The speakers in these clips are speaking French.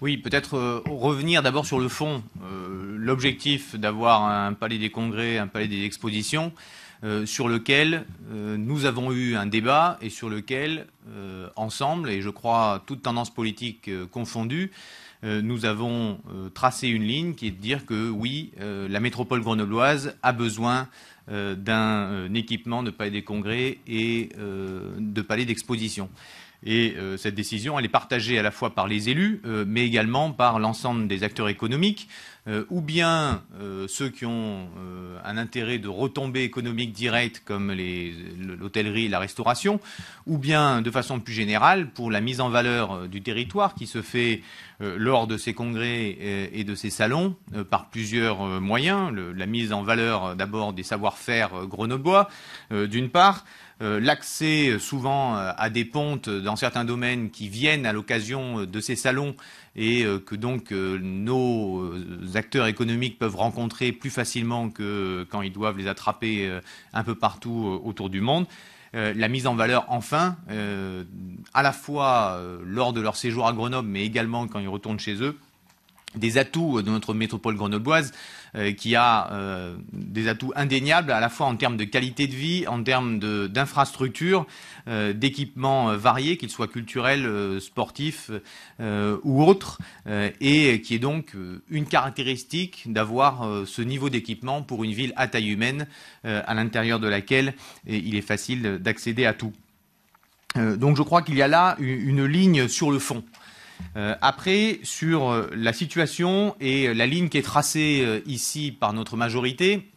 Oui, peut-être euh, revenir d'abord sur le fond. Euh, l'objectif d'avoir un palais des congrès, un palais des expositions, euh, sur lequel nous avons eu un débat et sur lequel, ensemble, et je crois toute tendance politique confondue, nous avons tracé une ligne qui est de dire que oui, la métropole grenobloise a besoin d'un équipement de palais des congrès et de palais d'exposition. Et euh, cette décision, elle est partagée à la fois par les élus, euh, mais également par l'ensemble des acteurs économiques, euh, ou bien ceux qui ont un intérêt de retombées économique directes comme l'hôtellerie et la restauration, ou bien de façon plus générale pour la mise en valeur du territoire qui se fait lors de ces congrès et de ces salons par plusieurs moyens. la mise en valeur d'abord des savoir-faire grenoblois, d'une part, euh, l'accès euh, souvent euh, à des pontes dans certains domaines qui viennent à l'occasion de ces salons et que donc nos acteurs économiques peuvent rencontrer plus facilement que quand ils doivent les attraper un peu partout autour du monde. la mise en valeur enfin, à la fois lors de leur séjour à Grenoble, mais également quand ils retournent chez eux, des atouts de notre métropole grenobloise euh, qui a euh, des atouts indéniables à la fois en termes de qualité de vie, en termes d'infrastructures, euh, d'équipements variés, qu'ils soient culturels, sportifs ou autres, et qui est donc une caractéristique d'avoir ce niveau d'équipement pour une ville à taille humaine à l'intérieur de laquelle il est facile d'accéder à tout. donc je crois qu'il y a là une ligne sur le fond euh, après, sur euh, la situation et euh, la ligne qui est tracée ici par notre majorité,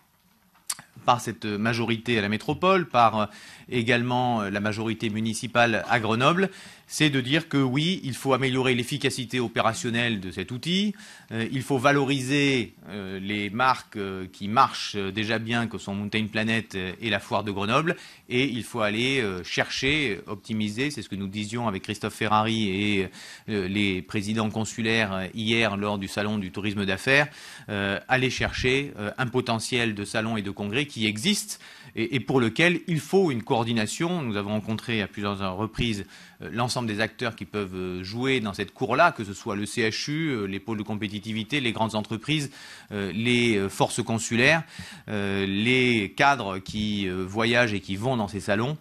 par cette majorité à la métropole, par euh, également euh, la majorité municipale à Grenoble, c'est de dire que oui, il faut améliorer l'efficacité opérationnelle de cet outil, euh, il faut valoriser les marques qui marchent déjà bien, que sont Mountain Planet et la foire de Grenoble, et il faut aller chercher, optimiser, c'est ce que nous disions avec Christophe Ferrari et les présidents consulaires hier lors du salon du tourisme d'affaires, aller chercher un potentiel de salon et de congrès qui qui existe et, et, pour lequel il faut une coordination. Nous avons rencontré à plusieurs reprises euh, l'ensemble des acteurs qui peuvent euh, jouer dans cette cour-là, que ce soit le CHU, euh, les pôles de compétitivité, les grandes entreprises, les forces consulaires, les cadres qui voyagent et qui vont dans ces salons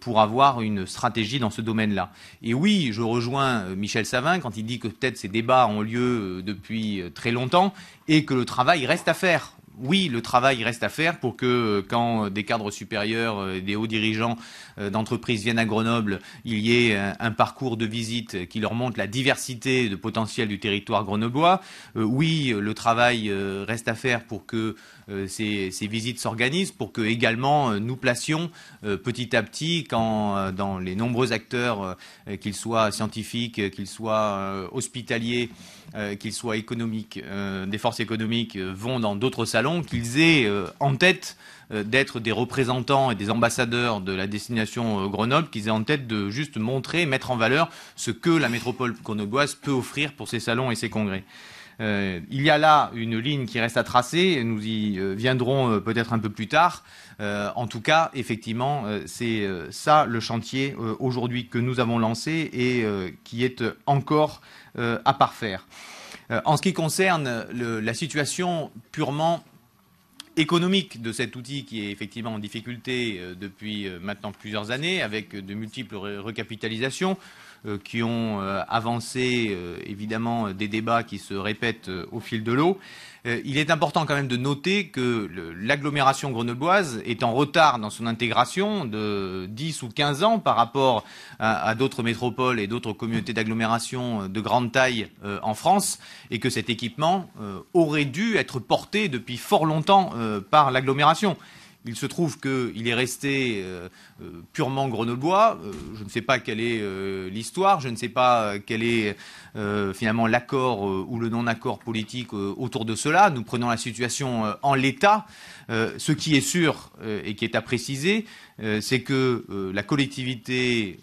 pour avoir une stratégie dans ce domaine-là. Et oui, je rejoins Michel Savin quand il dit que peut-être ces débats ont lieu depuis très longtemps et que le travail reste à faire oui, le travail reste à faire pour que euh, quand euh, des cadres supérieurs, euh, des hauts dirigeants d'entreprises viennent à Grenoble, il y ait un, parcours de visite qui leur montre la diversité de potentiel du territoire grenoblois. oui, le travail reste à faire pour que ces, visites s'organisent, pour que également nous placions petit à petit, dans les nombreux acteurs, qu'ils soient scientifiques, qu'ils soient hospitaliers, euh, qu'ils soient économiques, euh, des forces économiques euh, vont dans d'autres salons, qu'ils aient en tête d'être des représentants et des ambassadeurs de la destination Grenoble, qu'ils aient en tête de juste montrer, mettre en valeur ce que la métropole grenobloise peut offrir pour ses salons et ses congrès. Euh, il y a là une ligne qui reste à tracer, nous y euh, viendrons euh, peut-être un peu plus tard. en tout cas, effectivement, c'est ça le chantier aujourd'hui que nous avons lancé et qui est encore à parfaire. en ce qui concerne la situation purement économique de cet outil qui est effectivement en difficulté depuis maintenant plusieurs années avec de multiples recapitalisations, euh, qui ont euh, avancé euh, évidemment des débats qui se répètent au fil de l'eau. Il est important quand même de noter que l'agglomération grenobloise est en retard dans son intégration de 10 ou 15 ans par rapport à, à d'autres métropoles et d'autres communautés d'agglomération de grande taille en France et que cet équipement aurait dû être porté depuis fort longtemps par l'agglomération. Il se trouve qu'il est resté euh, euh, purement grenoblois. Euh, je ne sais pas quelle est l'histoire, je ne sais pas quel est finalement l'accord ou le non-accord politique autour de cela. Nous prenons la situation en l'état. ce qui est sûr et qui est à préciser, c'est que la collectivité,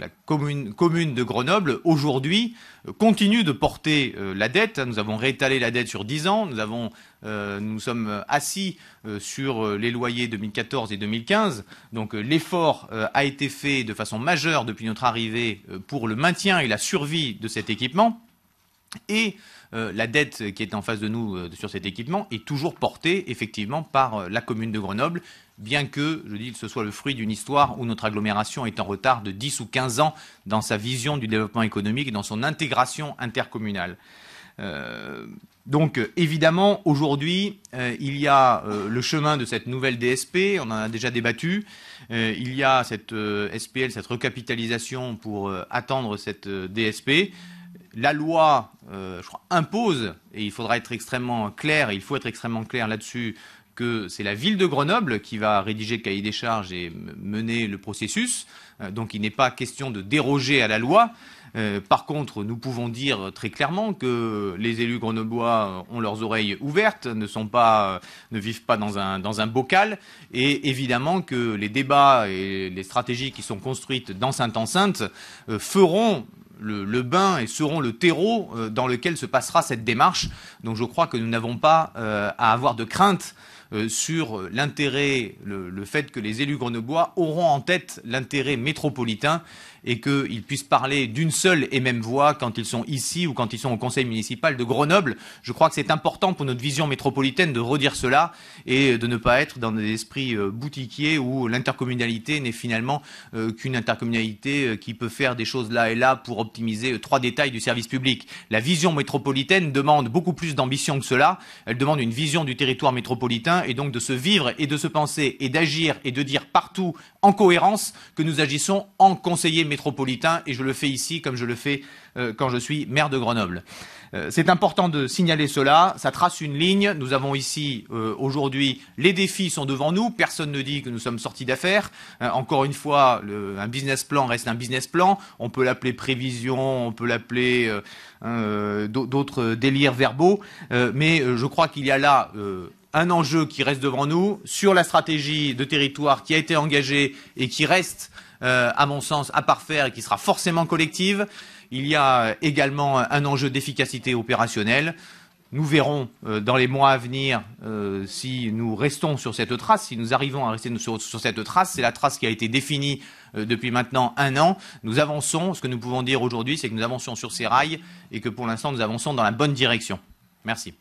la commune, de Grenoble, aujourd'hui, continue de porter la dette. Nous avons réétalé la dette sur 10 ans. Nous, avons, nous sommes assis sur les lois 2014 et 2015. Donc euh, l'effort euh, a été fait de façon majeure depuis notre arrivée euh, pour le maintien et la survie de cet équipement. Et la dette qui est en face de nous sur cet équipement est toujours portée effectivement par la commune de Grenoble, bien que, je dis, ce soit le fruit d'une histoire où notre agglomération est en retard de 10 ou 15 ans dans sa vision du développement économique et dans son intégration intercommunale. Donc euh, évidemment, aujourd'hui, euh, il y a euh, le chemin de cette nouvelle DSP, on en a déjà débattu, il y a cette SPL, cette recapitalisation pour attendre cette DSP. La loi, je crois, impose, et il faudra être extrêmement clair, il faut être extrêmement clair là-dessus, que c'est la ville de Grenoble qui va rédiger le cahier des charges et mener le processus. Donc il n'est pas question de déroger à la loi. Euh, par contre, nous pouvons dire très clairement que les élus grenoblois ont leurs oreilles ouvertes, ne, euh, vivent pas dans un, bocal, et évidemment que les débats et les stratégies qui sont construites dans sainte enceinte euh, feront le, bain et seront le terreau dans lequel se passera cette démarche. Donc je crois que nous n'avons pas à avoir de crainte euh, sur l'intérêt, le, fait que les élus grenoblois auront en tête l'intérêt métropolitain et qu'ils puissent parler d'une seule et même voix quand ils sont ici ou quand ils sont au conseil municipal de Grenoble. Je crois que c'est important pour notre vision métropolitaine de redire cela et de ne pas être dans des esprits euh, boutiquiers où l'intercommunalité n'est finalement euh, qu'une intercommunalité qui peut faire des choses là et là pour optimiser trois détails du service public. La vision métropolitaine demande beaucoup plus d'ambition que cela. Elle demande une vision du territoire métropolitain et donc de se vivre et de se penser et d'agir et de dire partout en cohérence que nous agissons en conseiller métropolitain et je le fais ici comme je le fais euh, quand je suis maire de Grenoble. Euh, c'est important de signaler cela, ça trace une ligne. Nous avons ici euh, aujourd'hui les défis sont devant nous, personne ne dit que nous sommes sortis d'affaires. encore une fois, un business plan reste un business plan, on peut l'appeler prévision, on peut l'appeler d'autres délires verbaux, mais je crois qu'il y a là un enjeu qui reste devant nous sur la stratégie de territoire qui a été engagée et qui reste, euh, à mon sens, à parfaire et qui sera forcément collective. Il y a également un enjeu d'efficacité opérationnelle. Nous verrons euh, dans les mois à venir euh, si nous restons sur cette trace, si nous arrivons à rester sur, cette trace. C'est la trace qui a été définie depuis maintenant un an. Nous avançons. Ce que nous pouvons dire aujourd'hui, c'est que nous avançons sur ces rails et que pour l'instant, nous avançons dans la bonne direction. Merci.